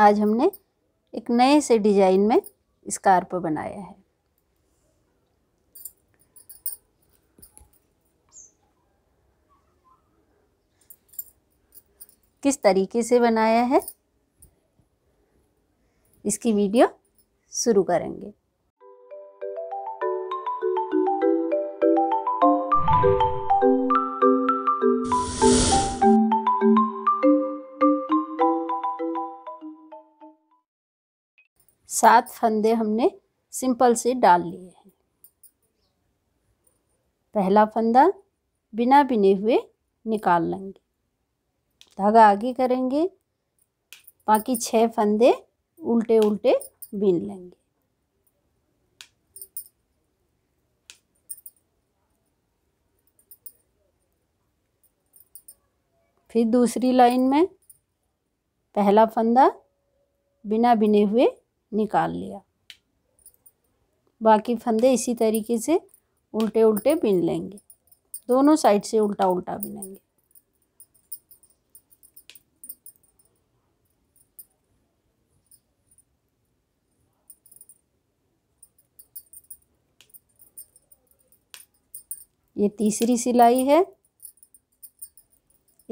आज हमने एक नए से डिजाइन में स्कार्प बनाया है किस तरीके से बनाया है इसकी वीडियो शुरू करेंगे सात फंदे हमने सिंपल से डाल लिए हैं पहला फंदा बिना बिने हुए निकाल लेंगे धागा आगे करेंगे बाकी छः फंदे उल्टे उल्टे बीन लेंगे फिर दूसरी लाइन में पहला फंदा बिना बिने हुए निकाल लिया बाकी फंदे इसी तरीके से उल्टे उल्टे बिन लेंगे दोनों साइड से उल्टा उल्टा बिनेंगे ये तीसरी सिलाई है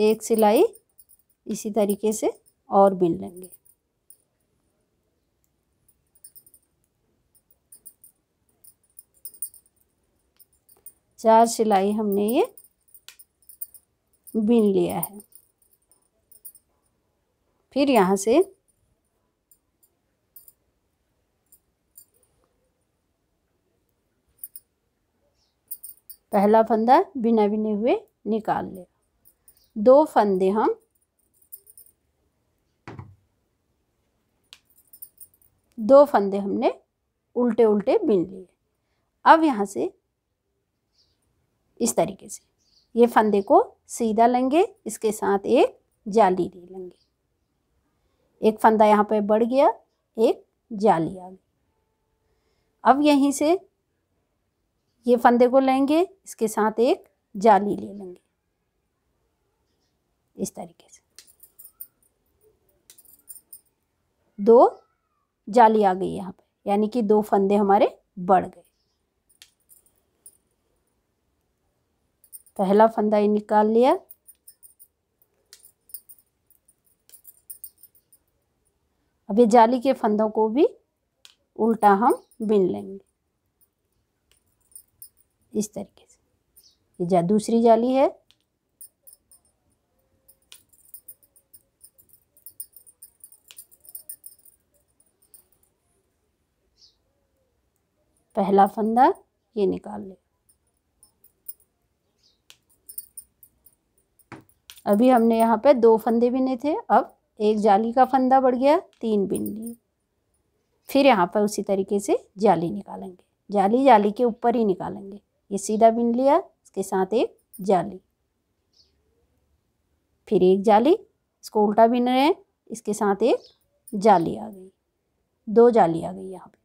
एक सिलाई इसी तरीके से और बिन लेंगे चार सिलाई हमने ये बीन लिया है फिर यहाँ से पहला फंदा बिना बिने हुए निकाल लिया दो फंदे हम दो फंदे हमने उल्टे उल्टे बिन लिए अब यहाँ से इस तरीके से ये फंदे को सीधा लेंगे इसके साथ एक जाली ले लेंगे एक फंदा यहाँ पे बढ़ गया एक जाली आ गई अब यहीं से ये फंदे को लेंगे इसके साथ एक जाली ले लेंगे इस तरीके से दो जाली आ गई यहाँ पे यानी कि दो फंदे हमारे बढ़ गए पहला फंदा ही निकाल लिया अब ये जाली के फंदों को भी उल्टा हम बिन लेंगे इस तरीके से ये जा दूसरी जाली है पहला फंदा ये निकाल लिया अभी हमने यहाँ पे दो फंदे बिने थे अब एक जाली का फंदा बढ़ गया तीन बिन लिए फिर यहाँ पर उसी तरीके से जाली निकालेंगे जाली जाली के ऊपर ही निकालेंगे ये सीधा बिन लिया इसके साथ एक जाली फिर एक जाली इसको उल्टा बिन रहे हैं इसके साथ एक जाली आ गई दो जाली आ गई यहाँ पर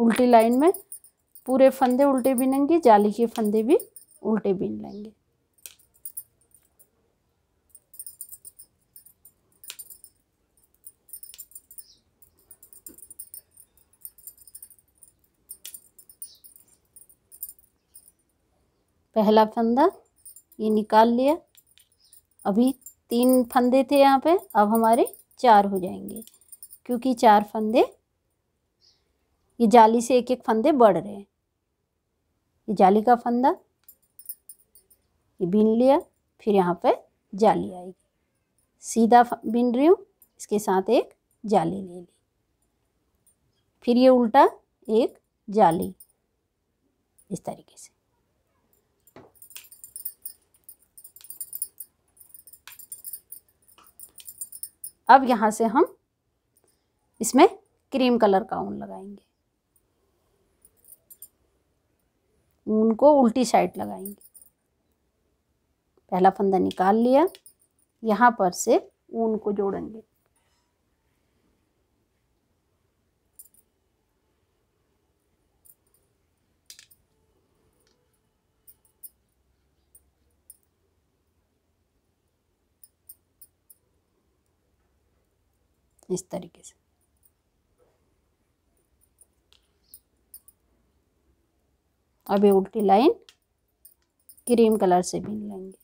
उल्टी लाइन में पूरे फंदे उल्टे बिनेंगे जाली के फंदे भी उल्टे बिन लेंगे पहला फंदा ये निकाल लिया अभी तीन फंदे थे यहाँ पे अब हमारे चार हो जाएंगे क्योंकि चार फंदे ये जाली से एक एक फंदे बढ़ रहे हैं ये जाली का फंदा ये बीन लिया फिर यहाँ पे जाली आएगी सीधा बीन रही हूँ इसके साथ एक जाली ले ली फिर ये उल्टा एक जाली इस तरीके से अब यहाँ से हम इसमें क्रीम कलर का ऊन लगाएंगे ऊन को उल्टी साइड लगाएंगे पहला फंदा निकाल लिया यहाँ पर से ऊन को जोड़ेंगे इस तरीके से अब ये उल्टी लाइन क्रीम कलर से बीन लेंगे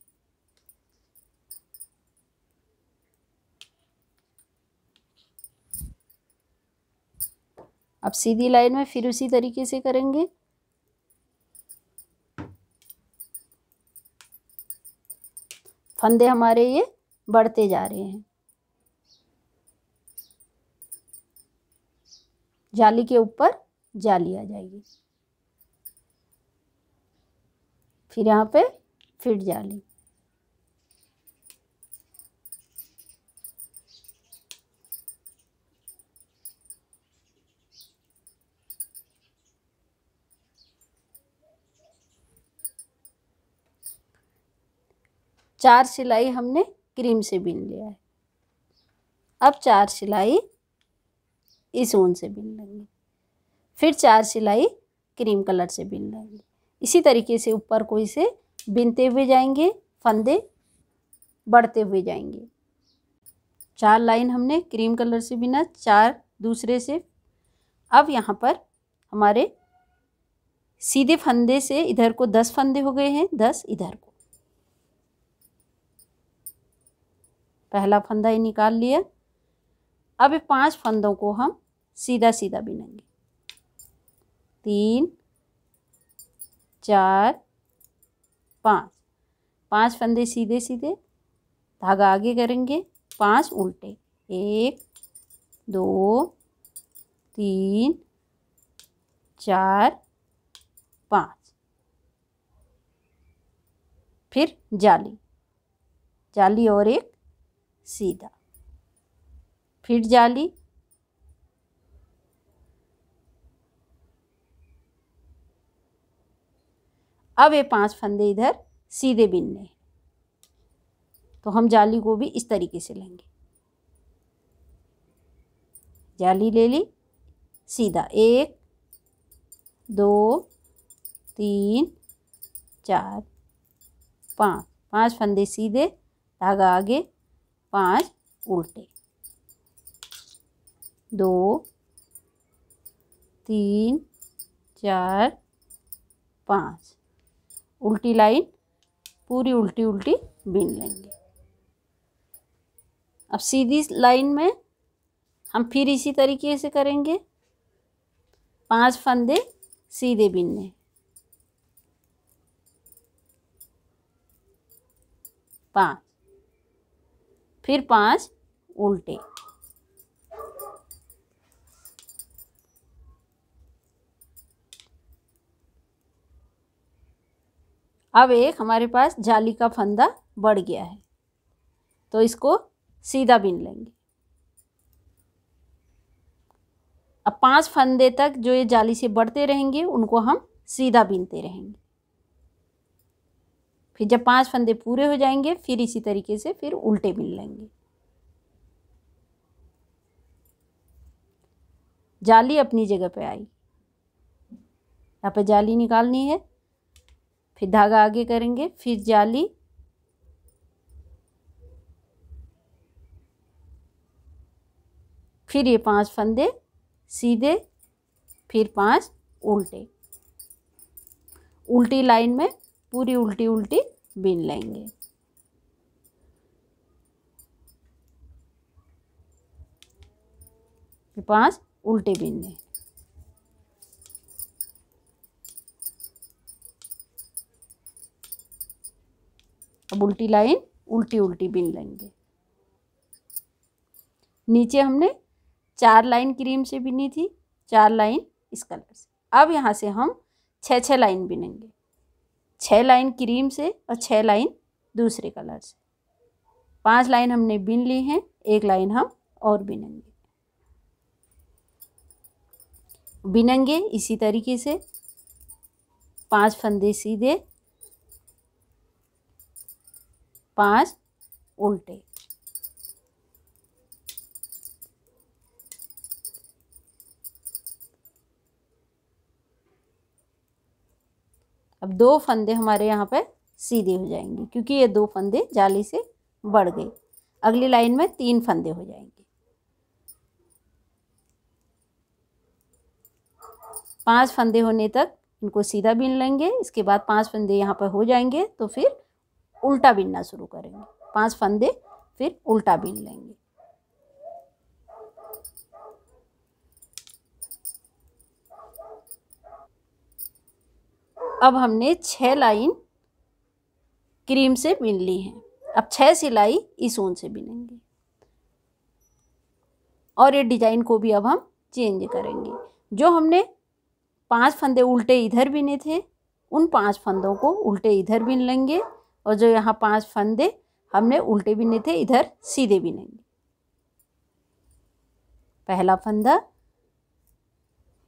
अब सीधी लाइन में फिर उसी तरीके से करेंगे फंदे हमारे ये बढ़ते जा रहे हैं जाली के ऊपर जाली आ जाएगी फिर यहाँ पे फिट जाली चार सिलाई हमने क्रीम से बिन लिया है अब चार सिलाई इस ऊन से बिन लेंगे फिर चार सिलाई क्रीम कलर से बिन लेंगे इसी तरीके से ऊपर को इसे बिनते हुए जाएंगे फंदे बढ़ते हुए जाएंगे चार लाइन हमने क्रीम कलर से बिना चार दूसरे से अब यहाँ पर हमारे सीधे फंदे से इधर को दस फंदे हो गए हैं दस इधर को पहला फंदा ही निकाल लिया अब पांच फंदों को हम सीधा सीधा बिनेंगे तीन चार पाँच पाँच फंदे सीधे सीधे धागा आगे करेंगे पाँच उल्टे एक दो तीन चार पाँच फिर जाली जाली और एक सीधा फिर जाली अब ये पांच फंदे इधर सीधे बिनने तो हम जाली को भी इस तरीके से लेंगे जाली ले ली सीधा एक दो तीन चार पाँच पांच फंदे सीधे धागा आगे पांच उल्टे दो तीन चार पाँच उल्टी लाइन पूरी उल्टी उल्टी बीन लेंगे अब सीधी लाइन में हम फिर इसी तरीके से करेंगे पांच फंदे सीधे बीनने पांच फिर पांच उल्टे अब एक हमारे पास जाली का फंदा बढ़ गया है तो इसको सीधा बिन लेंगे अब पांच फंदे तक जो ये जाली से बढ़ते रहेंगे उनको हम सीधा बीनते रहेंगे फिर जब पांच फंदे पूरे हो जाएंगे फिर इसी तरीके से फिर उल्टे बिन लेंगे जाली अपनी जगह पे आई यहाँ पे जाली निकालनी है फिर धागा आगे करेंगे फिर जाली फिर ये पांच फंदे सीधे फिर पांच उल्टे उल्टी लाइन में पूरी उल्टी उल्टी बीन लेंगे पांच उल्टे बीनने अब उल्टी लाइन उल्टी उल्टी बिन लेंगे नीचे हमने चार लाइन क्रीम से बिनी थी चार लाइन इस कलर से अब यहाँ से हम छः छः लाइन बिनेंगे छः लाइन क्रीम से और छः लाइन दूसरे कलर से पांच लाइन हमने बिन ली हैं एक लाइन हम और बिनेंगे बिनेंगे इसी तरीके से पांच फंदे सीधे पांच उल्टे अब दो फंदे हमारे यहाँ पर सीधे हो जाएंगे क्योंकि ये दो फंदे जाली से बढ़ गए अगली लाइन में तीन फंदे हो जाएंगे पांच फंदे होने तक इनको सीधा बीन लेंगे इसके बाद पांच फंदे यहाँ पर हो जाएंगे तो फिर उल्टा बिनना शुरू करेंगे पांच फंदे फिर उल्टा बिन लेंगे अब हमने छह लाइन क्रीम से बिन ली है अब छह सिलाई इस ऊन से बिनेंगे और ये डिजाइन को भी अब हम चेंज करेंगे जो हमने पांच फंदे उल्टे इधर बिने थे उन पांच फंदों को उल्टे इधर बिन लेंगे और जो यहाँ पांच फंदे हमने उल्टे भी नहीं थे इधर सीधे भी नहीं पहला फंदा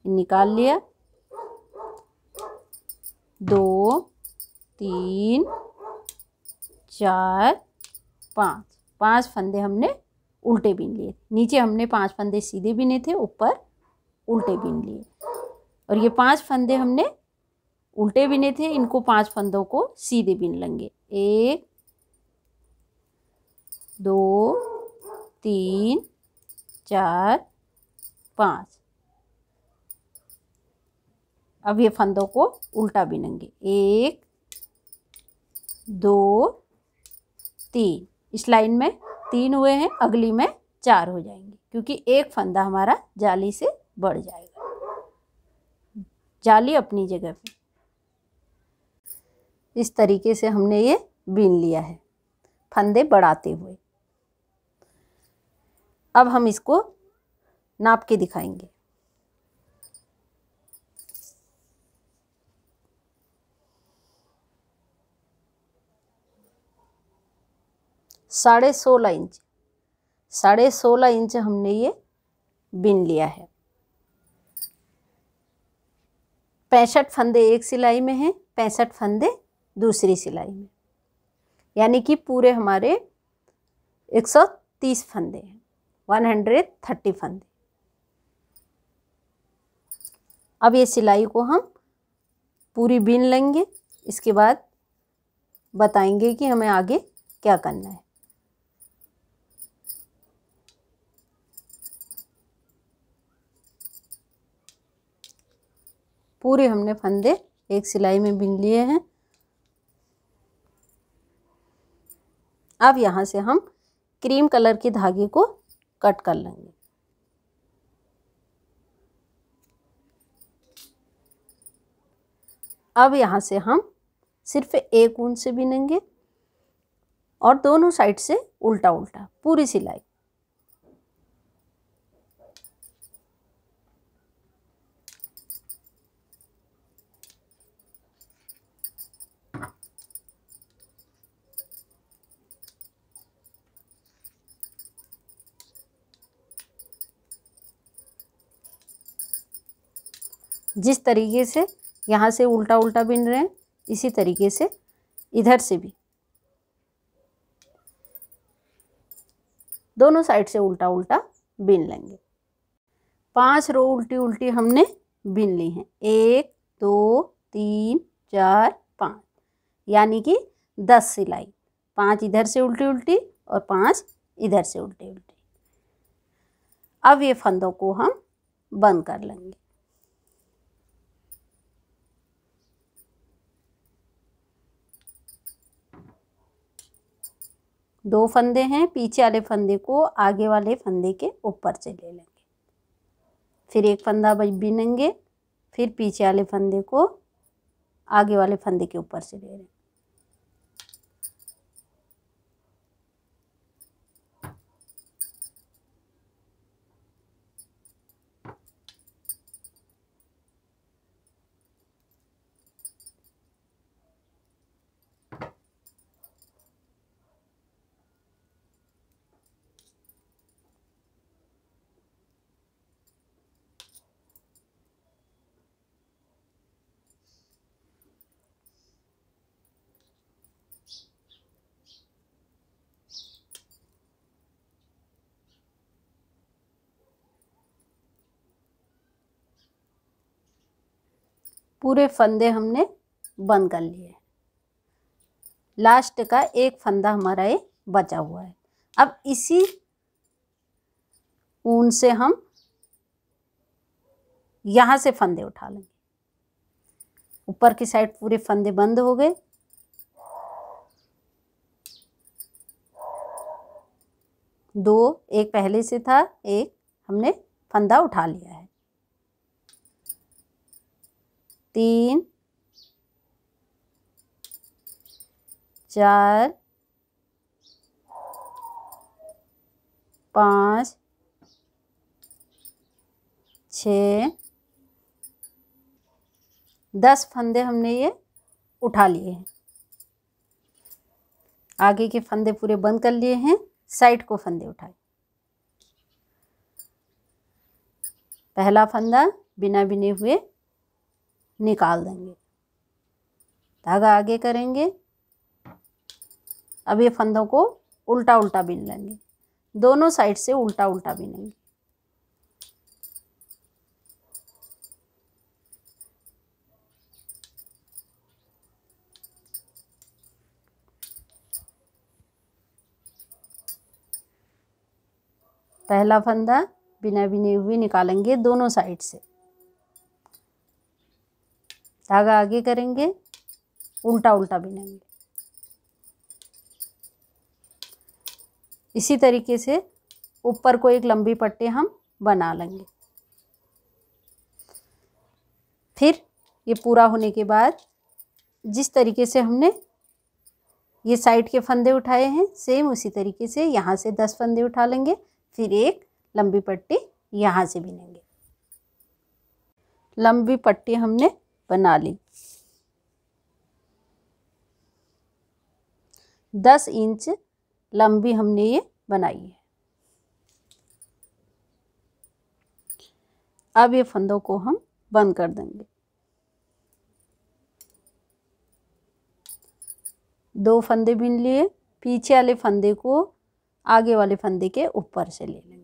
निकाल लिया दो तीन चार पाँच पांच फंदे हमने उल्टे बीन लिए नीचे हमने पांच फंदे सीधे बीने थे ऊपर उल्टे बीन लिए और ये पांच फंदे हमने उल्टे बीने थे इनको पांच फंदों को सीधे बीन लेंगे एक दो तीन चार पाँच अब ये फंदों को उल्टा बिनेंगे एक दो तीन इस लाइन में तीन हुए हैं अगली में चार हो जाएंगे क्योंकि एक फंदा हमारा जाली से बढ़ जाएगा जाली अपनी जगह पे इस तरीके से हमने ये बीन लिया है फंदे बढ़ाते हुए अब हम इसको नाप के दिखाएंगे साढ़े सोलह इंच साढ़े सोलह इंच हमने ये बीन लिया है पैंसठ फंदे एक सिलाई में हैं पैंसठ फंदे दूसरी सिलाई में यानी कि पूरे हमारे 130 फंदे हैं 130 फंदे अब ये सिलाई को हम पूरी बीन लेंगे इसके बाद बताएंगे कि हमें आगे क्या करना है पूरे हमने फंदे एक सिलाई में बिन लिए हैं अब यहाँ से हम क्रीम कलर के धागे को कट कर लेंगे अब यहाँ से हम सिर्फ एक ऊन से बिनेंगे और दोनों साइड से उल्टा उल्टा पूरी सिलाई जिस तरीके से यहाँ से उल्टा उल्टा बिन रहे हैं इसी तरीके से इधर से भी दोनों साइड से उल्टा उल्टा बिन लेंगे पांच रो उल्टी उल्टी हमने बिन ली हैं एक दो तीन चार पाँच यानी कि दस सिलाई पांच इधर से उल्टी उल्टी और पांच इधर से उल्टी उल्टी अब ये फंदों को हम बंद कर लेंगे दो फंदे हैं पीछे वाले फंदे को आगे वाले फंदे के ऊपर से ले लेंगे फिर एक फंदा बिनेंगे फिर पीछे वाले फंदे को आगे वाले फंदे के ऊपर से ले लेंगे पूरे फंदे हमने बंद कर लिए लास्ट का एक फंदा हमारा ये बचा हुआ है अब इसी ऊन से हम यहाँ से फंदे उठा लेंगे ऊपर की साइड पूरे फंदे बंद हो गए दो एक पहले से था एक हमने फंदा उठा लिया है तीन चार पाँच छ दस फंदे हमने ये उठा लिए हैं आगे के फंदे पूरे बंद कर लिए हैं साइड को फंदे उठाए पहला फंदा बिना बिने हुए निकाल देंगे धागा आगे करेंगे अब ये फंदों को उल्टा उल्टा बिन लेंगे दोनों साइड से उल्टा उल्टा बिनेंगे पहला फंदा बिना बिने हुए निकालेंगे दोनों साइड से धागा आगे करेंगे उल्टा उल्टा बिनेंगे इसी तरीके से ऊपर को एक लंबी पट्टी हम बना लेंगे फिर ये पूरा होने के बाद जिस तरीके से हमने ये साइड के फंदे उठाए हैं सेम उसी तरीके से यहाँ से दस फंदे उठा लेंगे फिर एक लंबी पट्टी यहाँ से बिनेंगे लंबी पट्टी हमने बना ली दस इंच लंबी हमने ये बनाई है अब ये फंदों को हम बंद कर देंगे दो फंदे बिन लिए पीछे वाले फंदे को आगे वाले फंदे के ऊपर से ले लें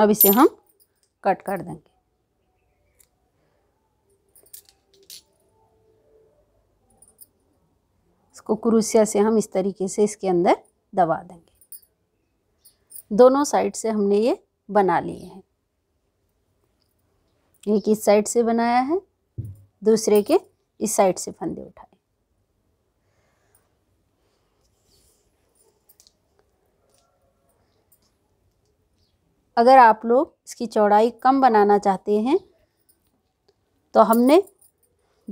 अब इसे हम कट कर देंगे इसको क्रूसिया से हम इस तरीके से इसके अंदर दबा देंगे दोनों साइड से हमने ये बना लिए हैं एक इस साइड से बनाया है दूसरे के इस साइड से फंदे उठाए अगर आप लोग इसकी चौड़ाई कम बनाना चाहते हैं तो हमने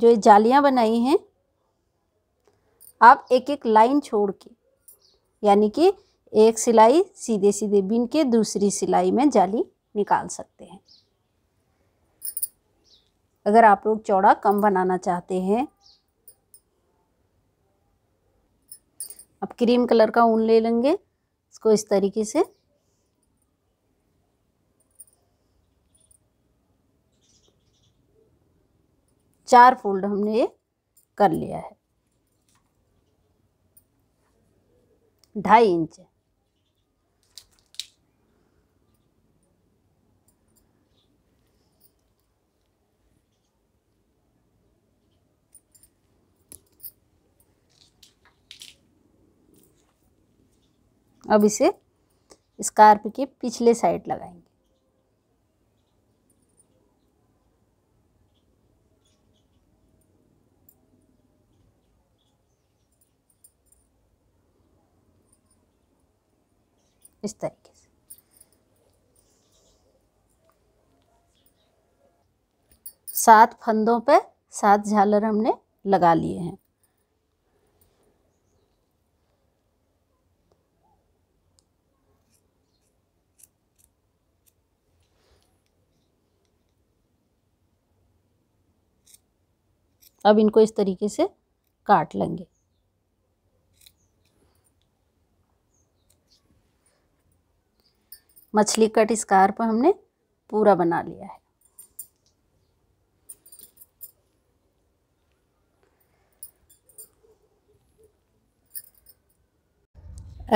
जो ये जालियाँ बनाई हैं आप एक एक लाइन छोड़ के यानी कि एक सिलाई सीधे सीधे बिन के दूसरी सिलाई में जाली निकाल सकते हैं अगर आप लोग चौड़ा कम बनाना चाहते हैं अब क्रीम कलर का ऊन ले लेंगे इसको इस तरीके से चार फोल्ड हमने ये कर लिया है ढाई इंच अब इसे स्कार्प के पिछले साइड लगाएंगे इस तरीके से सात फंदों पे सात झालर हमने लगा लिए हैं अब इनको इस तरीके से काट लेंगे मछली कट स्कार पर हमने पूरा बना लिया है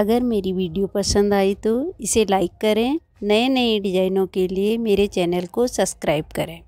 अगर मेरी वीडियो पसंद आई तो इसे लाइक करें नए नए डिज़ाइनों के लिए मेरे चैनल को सब्सक्राइब करें